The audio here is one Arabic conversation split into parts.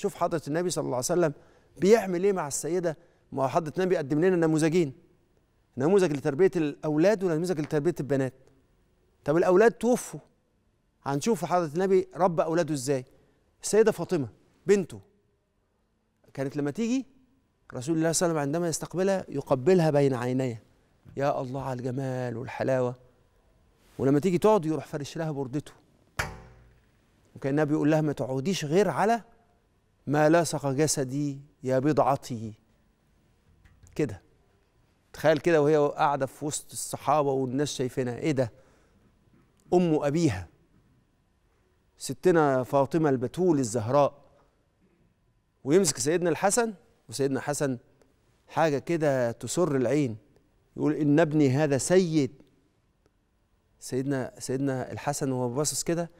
شوف حضره النبي صلى الله عليه وسلم بيعمل ايه مع السيده ما حضره النبي قدم لنا نموذجين نموذج لتربيه الاولاد ونموذج لتربيه البنات طب الاولاد توفوا هنشوف حضره النبي ربى اولاده ازاي السيده فاطمه بنته كانت لما تيجي رسول الله صلى الله عليه وسلم عندما يستقبلها يقبلها بين عينيه يا الله على الجمال والحلاوه ولما تيجي تقعد يروح فارش لها بردته وكانها بيقول لها ما تقعديش غير على ما لاصق جسدي يا بضعتي كده تخيل كده وهي قاعده في وسط الصحابه والناس شايفينها ايه ده ام ابيها ستنا فاطمه البتول الزهراء ويمسك سيدنا الحسن وسيدنا حسن حاجه كده تسر العين يقول ان ابني هذا سيد سيدنا سيدنا الحسن وهو باصص كده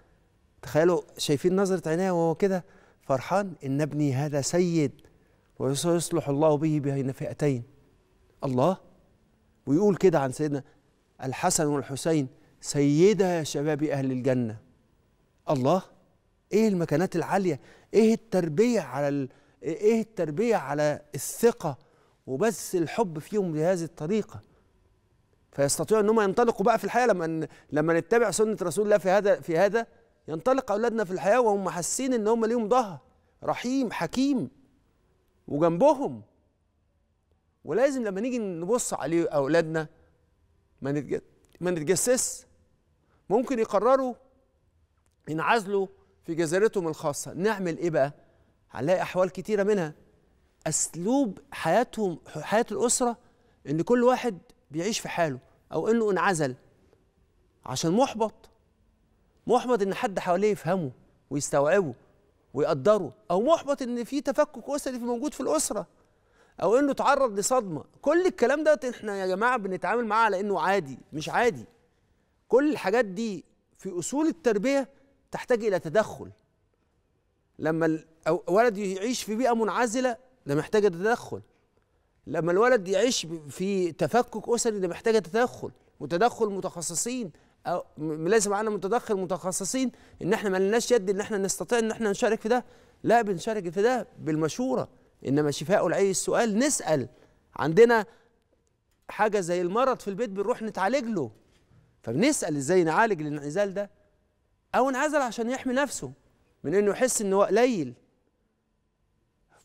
تخيلوا شايفين نظره عينيه وهو كده فرحان إن ابني هذا سيد وسيصلح الله به بين فئتين الله ويقول كده عن سيدنا الحسن والحسين سيدا يا شباب أهل الجنة الله إيه المكانات العالية إيه التربية على ال... إيه التربية على الثقة وبس الحب فيهم بهذه الطريقة فيستطيعوا أنهم ينطلقوا بقى في الحياة لما لما نتبع سنة رسول الله في هذا في هذا ينطلق اولادنا في الحياه وهم حاسين ان هم ليهم ظهر رحيم حكيم وجنبهم ولازم لما نيجي نبص عليه اولادنا ما نتج... ما نتجسس ممكن يقرروا ينعزلوا في جزيرتهم الخاصه نعمل ايه بقى هنلاقي احوال كتيره منها اسلوب حياتهم حياه الاسره ان كل واحد بيعيش في حاله او انه انعزل عشان محبط محبط ان حد حواليه يفهمه ويستوعبه ويقدره او محبط ان في تفكك اسري في موجود في الاسره او انه اتعرض لصدمه كل الكلام ده احنا يا جماعه بنتعامل معاه على انه عادي مش عادي كل الحاجات دي في اصول التربيه تحتاج الى تدخل لما الولد يعيش في بيئه منعزله ده محتاجه تدخل لما الولد يعيش في تفكك اسري ده محتاجه تدخل وتدخل متخصصين أو لازم معانا متدخل متخصصين ان احنا ما لناش يد ان احنا نستطيع ان احنا نشارك في ده لا بنشارك في ده بالمشوره انما شفاء العي السؤال نسال عندنا حاجه زي المرض في البيت بنروح نتعالج له فبنسال ازاي نعالج الانعزال ده او انعزل عشان يحمي نفسه من انه يحس ان هو قليل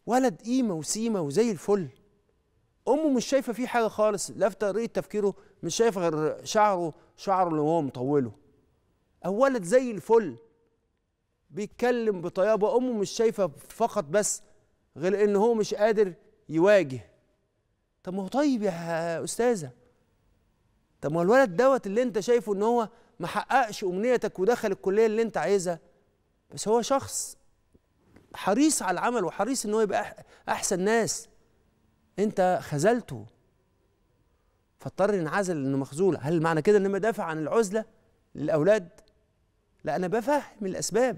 ولد قيمه وسيمه وزي الفل امه مش شايفه فيه حاجه خالص لا في طريقه تفكيره مش شايفه غير شعره شعره اللي هو مطوله ولد زي الفل بيتكلم بطيابة أمه مش شايفة فقط بس غير إن هو مش قادر يواجه طب ما هو طيب يا أستاذة طب ما الولد دوت اللي أنت شايفه إن هو ما حققش أمنيتك ودخل الكلية اللي أنت عايزها بس هو شخص حريص على العمل وحريص إن هو يبقى أحسن ناس أنت خذلته فاضطر ينعزل لانه مخزول هل معنى كده ان انا بدافع عن العزله للاولاد لا انا بفهم الاسباب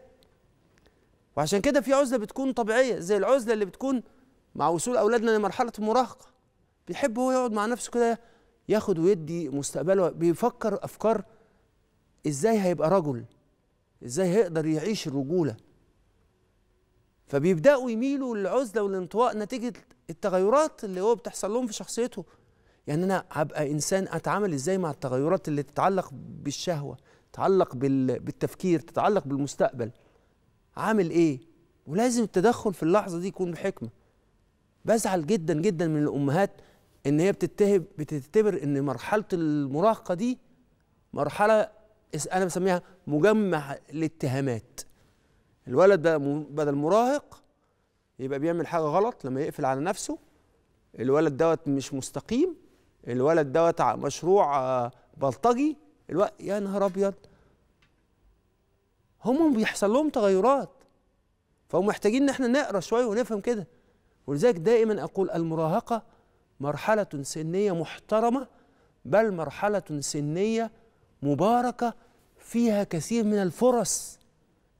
وعشان كده في عزله بتكون طبيعيه زي العزله اللي بتكون مع وصول اولادنا لمرحله المراهقه بيحب هو يقعد مع نفسه كده ياخد ويدي مستقبله بيفكر افكار ازاي هيبقى رجل ازاي هيقدر يعيش الرجوله فبيبداوا يميلوا للعزله والانطواء نتيجه التغيرات اللي هو بتحصل لهم في شخصيته يعني انا هبقى انسان اتعامل ازاي مع التغيرات اللي تتعلق بالشهوه تتعلق بالتفكير تتعلق بالمستقبل عامل ايه ولازم التدخل في اللحظه دي يكون بحكمه بزعل جدا جدا من الامهات ان هي بتتهب بتعتبر ان مرحله المراهقه دي مرحله انا بسميها مجمع الاتهامات الولد بدل مراهق يبقى بيعمل حاجه غلط لما يقفل على نفسه الولد دوت مش مستقيم الولد دوت مشروع آه، بلطجي الوقت يا نهار ابيض هم بيحصل لهم تغيرات فهم محتاجين ان احنا نقرا شويه ونفهم كده ولذلك دائما اقول المراهقه مرحله سنيه محترمه بل مرحله سنيه مباركه فيها كثير من الفرص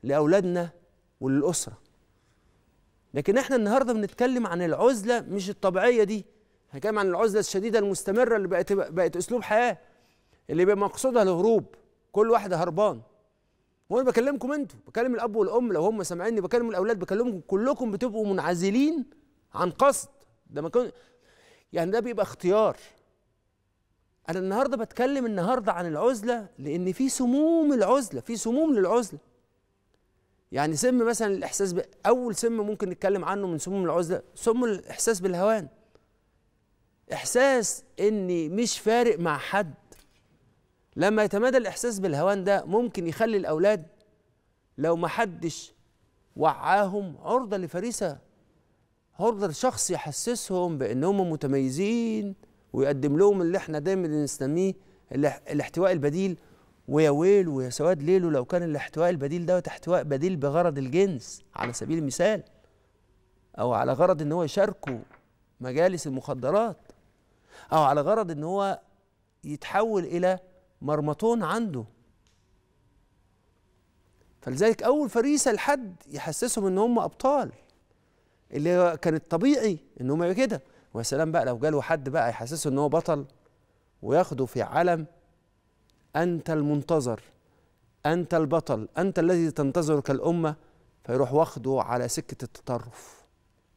لاولادنا وللاسره لكن احنا النهارده بنتكلم عن العزله مش الطبيعيه دي هنتكلم عن العزله الشديده المستمره اللي بقت بقت اسلوب حياه اللي بقى مقصودها الهروب كل واحد هربان وانا بكلمكم انتوا بكلم الاب والام لو هم سامعيني بكلم الاولاد بكلمكم كلكم بتبقوا منعزلين عن قصد ده ما كن... يعني ده بيبقى اختيار انا النهارده بتكلم النهارده عن العزله لان في سموم العزله في سموم للعزله يعني سم مثلا الاحساس ب... اول سم ممكن نتكلم عنه من سموم العزله سم الاحساس بالهوان احساس اني مش فارق مع حد لما يتمادى الاحساس بالهوان ده ممكن يخلي الاولاد لو ما حدش وعاهم عرضه لفريسه عرضه لشخص يحسسهم بانهم متميزين ويقدم لهم اللي احنا دايما بنسميه الاحتواء البديل ويا ويل ويا سواد ليله لو كان الاحتواء البديل دوت احتواء بديل بغرض الجنس على سبيل المثال او على غرض ان هو يشاركوا مجالس المخدرات او على غرض ان هو يتحول الى مرمطون عنده فلذلك اول فريسه لحد يحسسهم ان هم ابطال اللي كان الطبيعي ان هم كده ويا سلام بقى لو جاله حد بقى يحسسه ان هو بطل وياخده في علم انت المنتظر انت البطل انت الذي تنتظرك الامه فيروح واخده على سكه التطرف